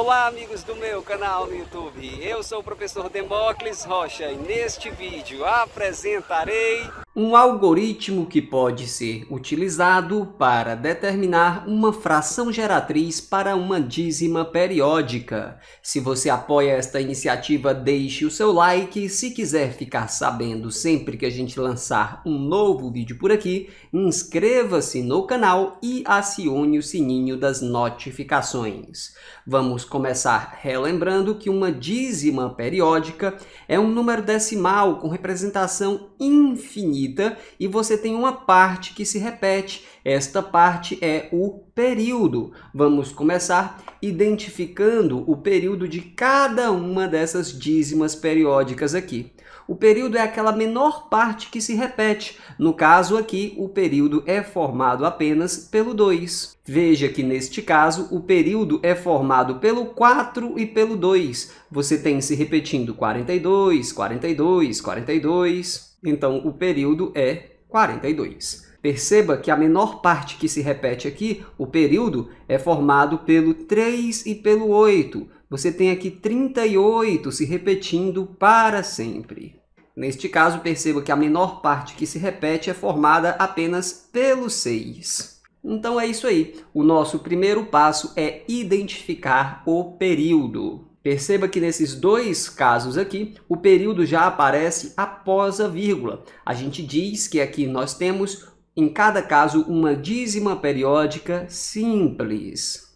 Olá amigos do meu canal no YouTube, eu sou o professor Demócles Rocha e neste vídeo apresentarei um algoritmo que pode ser utilizado para determinar uma fração geratriz para uma dízima periódica. Se você apoia esta iniciativa, deixe o seu like. Se quiser ficar sabendo sempre que a gente lançar um novo vídeo por aqui, inscreva-se no canal e acione o sininho das notificações. Vamos começar relembrando que uma dízima periódica é um número decimal com representação infinita e você tem uma parte que se repete. Esta parte é o período. Vamos começar identificando o período de cada uma dessas dízimas periódicas aqui. O período é aquela menor parte que se repete. No caso aqui, o período é formado apenas pelo 2. Veja que neste caso, o período é formado pelo 4 e pelo 2. Você tem se repetindo 42, 42, 42. Então, o período é 42. Perceba que a menor parte que se repete aqui, o período, é formado pelo 3 e pelo 8. Você tem aqui 38 se repetindo para sempre. Neste caso, perceba que a menor parte que se repete é formada apenas pelo 6. Então é isso aí. O nosso primeiro passo é identificar o período. Perceba que nesses dois casos aqui, o período já aparece após a vírgula. A gente diz que aqui nós temos, em cada caso, uma dízima periódica simples.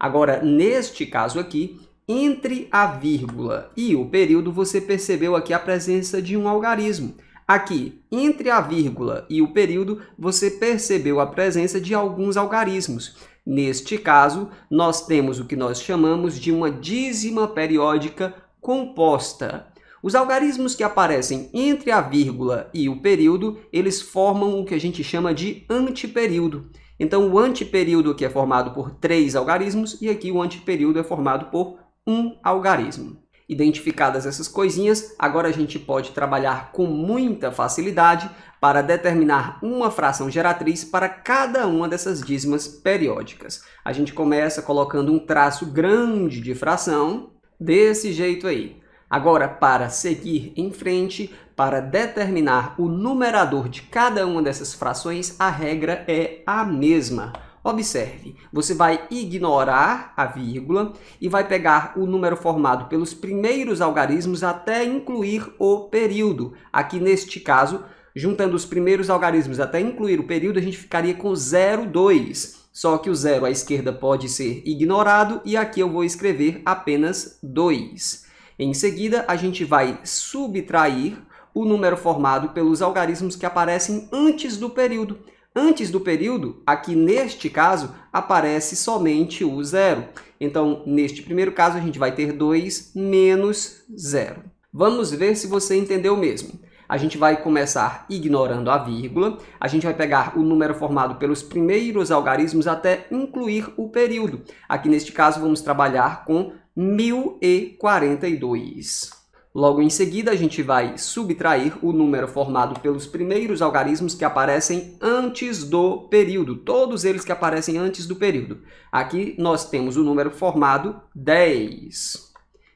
Agora, neste caso aqui, entre a vírgula e o período, você percebeu aqui a presença de um algarismo. Aqui, entre a vírgula e o período, você percebeu a presença de alguns algarismos. Neste caso, nós temos o que nós chamamos de uma dízima periódica composta. Os algarismos que aparecem entre a vírgula e o período, eles formam o que a gente chama de antiperíodo. Então, o antiperíodo aqui é formado por três algarismos e aqui o antiperíodo é formado por um algarismo. Identificadas essas coisinhas, agora a gente pode trabalhar com muita facilidade para determinar uma fração geratriz para cada uma dessas dízimas periódicas. A gente começa colocando um traço grande de fração, desse jeito aí. Agora, para seguir em frente, para determinar o numerador de cada uma dessas frações, a regra é a mesma Observe, você vai ignorar a vírgula e vai pegar o número formado pelos primeiros algarismos até incluir o período. Aqui, neste caso, juntando os primeiros algarismos até incluir o período, a gente ficaria com 02. Só que o zero à esquerda pode ser ignorado e aqui eu vou escrever apenas 2. Em seguida, a gente vai subtrair o número formado pelos algarismos que aparecem antes do período. Antes do período, aqui neste caso, aparece somente o zero. Então, neste primeiro caso, a gente vai ter 2 menos zero. Vamos ver se você entendeu mesmo. A gente vai começar ignorando a vírgula, a gente vai pegar o número formado pelos primeiros algarismos até incluir o período. Aqui, neste caso, vamos trabalhar com 1042. Logo em seguida, a gente vai subtrair o número formado pelos primeiros algarismos que aparecem antes do período, todos eles que aparecem antes do período. Aqui nós temos o número formado 10.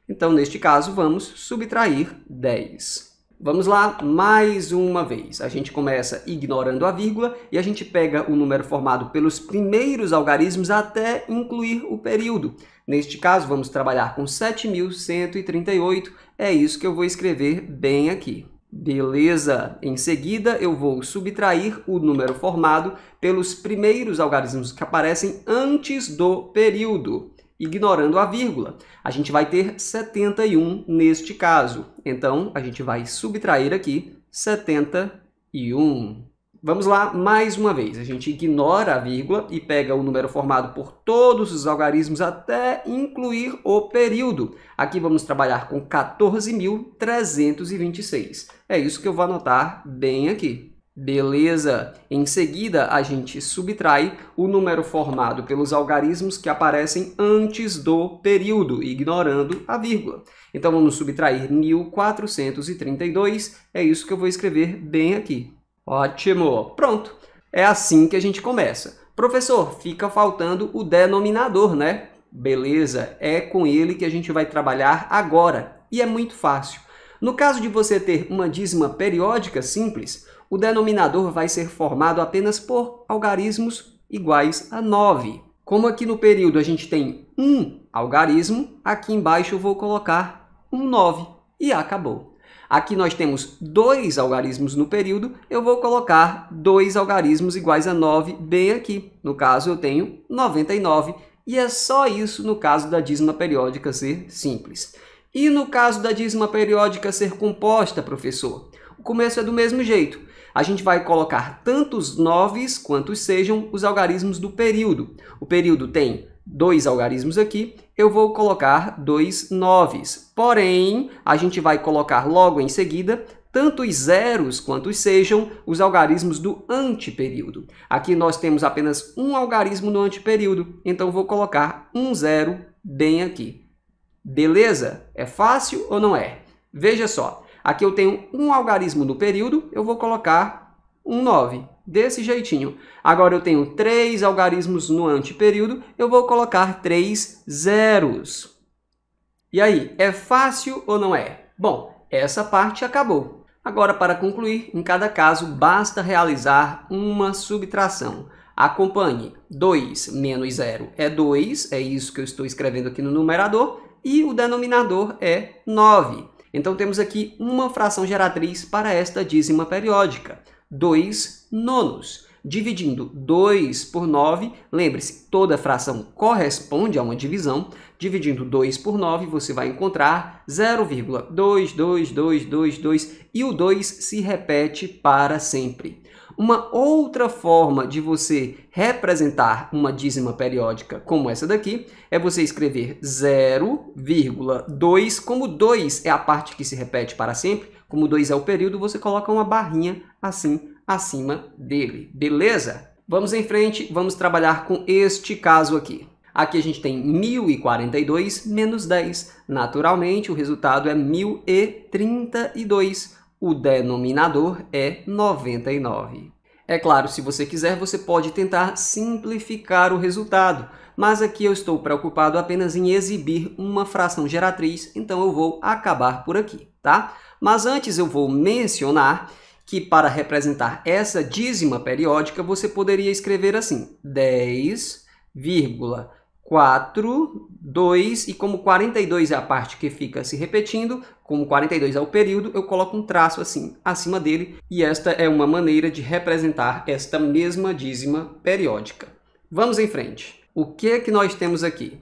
Então, neste caso, vamos subtrair 10. Vamos lá, mais uma vez. A gente começa ignorando a vírgula e a gente pega o número formado pelos primeiros algarismos até incluir o período. Neste caso, vamos trabalhar com 7.138 é isso que eu vou escrever bem aqui. Beleza! Em seguida, eu vou subtrair o número formado pelos primeiros algarismos que aparecem antes do período, ignorando a vírgula. A gente vai ter 71 neste caso. Então, a gente vai subtrair aqui 71. Vamos lá, mais uma vez. A gente ignora a vírgula e pega o número formado por todos os algarismos até incluir o período. Aqui vamos trabalhar com 14.326. É isso que eu vou anotar bem aqui. Beleza! Em seguida, a gente subtrai o número formado pelos algarismos que aparecem antes do período, ignorando a vírgula. Então, vamos subtrair 1.432. É isso que eu vou escrever bem aqui. Ótimo! Pronto! É assim que a gente começa. Professor, fica faltando o denominador, né? Beleza, é com ele que a gente vai trabalhar agora. E é muito fácil. No caso de você ter uma dízima periódica simples, o denominador vai ser formado apenas por algarismos iguais a 9. Como aqui no período a gente tem um algarismo, aqui embaixo eu vou colocar um 9 e acabou. Aqui nós temos dois algarismos no período, eu vou colocar dois algarismos iguais a 9 bem aqui. No caso, eu tenho 99, e é só isso no caso da dízima periódica ser simples. E no caso da dízima periódica ser composta, professor? O começo é do mesmo jeito. A gente vai colocar tantos noves quantos sejam os algarismos do período. O período tem dois algarismos aqui, eu vou colocar dois noves. Porém, a gente vai colocar logo em seguida tanto os zeros quanto os sejam os algarismos do antiperíodo. Aqui nós temos apenas um algarismo no antiperíodo, então vou colocar um zero bem aqui. Beleza? É fácil ou não é? Veja só, aqui eu tenho um algarismo no período, eu vou colocar um 9 desse jeitinho. Agora eu tenho três algarismos no antiperíodo, eu vou colocar três zeros. E aí, é fácil ou não é? Bom, essa parte acabou. Agora, para concluir, em cada caso, basta realizar uma subtração. Acompanhe, 2 menos 0 é 2, é isso que eu estou escrevendo aqui no numerador, e o denominador é 9. Então temos aqui uma fração geratriz para esta dízima periódica, 2 nonos. Dividindo 2 por 9, lembre-se, toda fração corresponde a uma divisão. Dividindo 2 por 9, você vai encontrar 0,22222 e o 2 se repete para sempre. Uma outra forma de você representar uma dízima periódica como essa daqui é você escrever 0,2, como 2 é a parte que se repete para sempre, como 2 é o período, você coloca uma barrinha assim acima dele. Beleza? Vamos em frente, vamos trabalhar com este caso aqui. Aqui a gente tem 1042 menos 10. Naturalmente, o resultado é 1032. O denominador é 99. É claro, se você quiser, você pode tentar simplificar o resultado, mas aqui eu estou preocupado apenas em exibir uma fração geratriz, então eu vou acabar por aqui, tá? Mas antes eu vou mencionar que para representar essa dízima periódica, você poderia escrever assim, 10, vírgula 4, 2, e como 42 é a parte que fica se repetindo, como 42 é o período, eu coloco um traço assim acima dele, e esta é uma maneira de representar esta mesma dízima periódica. Vamos em frente. O que é que nós temos aqui?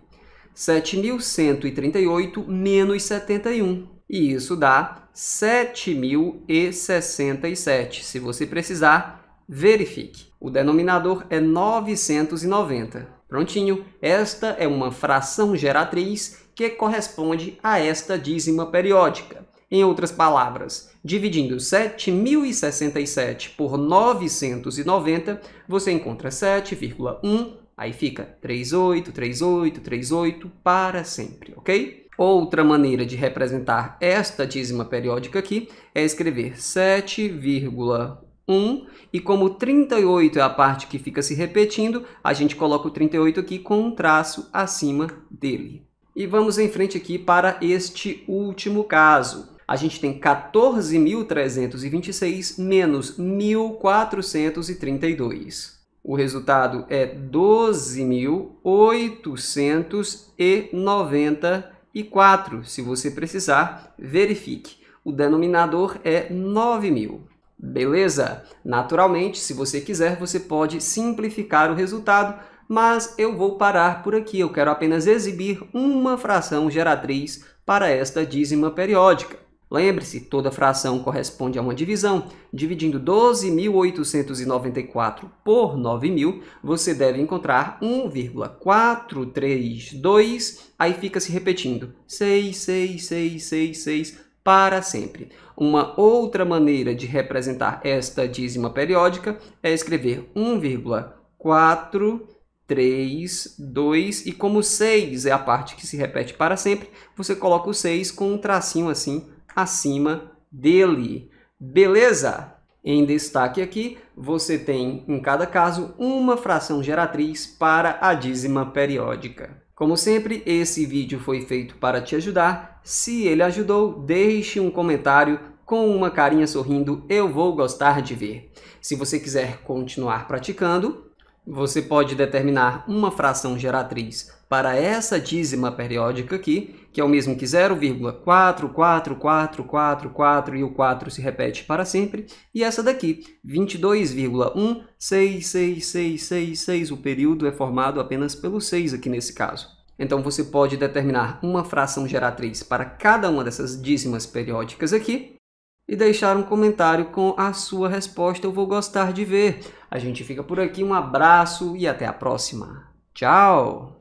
7.138 menos 71. E isso dá 7.067. Se você precisar, verifique. O denominador é 990. Prontinho, esta é uma fração geratriz que corresponde a esta dízima periódica. Em outras palavras, dividindo 7.067 por 990, você encontra 7,1, aí fica 38, 38, 38 para sempre, ok? Outra maneira de representar esta dízima periódica aqui é escrever 7,1 1, e como 38 é a parte que fica se repetindo, a gente coloca o 38 aqui com um traço acima dele. E vamos em frente aqui para este último caso. A gente tem 14.326 menos 1.432. O resultado é 12.894. Se você precisar, verifique. O denominador é 9.000. Beleza? Naturalmente, se você quiser, você pode simplificar o resultado, mas eu vou parar por aqui. Eu quero apenas exibir uma fração geratriz para esta dízima periódica. Lembre-se, toda fração corresponde a uma divisão. Dividindo 12.894 por 9.000, você deve encontrar 1,432, aí fica se repetindo 6, 6, 6, 6, 6, para sempre. Uma outra maneira de representar esta dízima periódica é escrever 1,432 e como 6 é a parte que se repete para sempre, você coloca o 6 com um tracinho assim acima dele. Beleza? Em destaque aqui, você tem em cada caso uma fração geratriz para a dízima periódica. Como sempre, esse vídeo foi feito para te ajudar. Se ele ajudou, deixe um comentário com uma carinha sorrindo, eu vou gostar de ver. Se você quiser continuar praticando, você pode determinar uma fração geratriz para essa dízima periódica aqui que é o mesmo que 0,44444 e o 4 se repete para sempre, e essa daqui, 22,166666, o período é formado apenas pelo 6 aqui nesse caso. Então você pode determinar uma fração geratriz para cada uma dessas dízimas periódicas aqui, e deixar um comentário com a sua resposta, eu vou gostar de ver. A gente fica por aqui, um abraço e até a próxima. Tchau!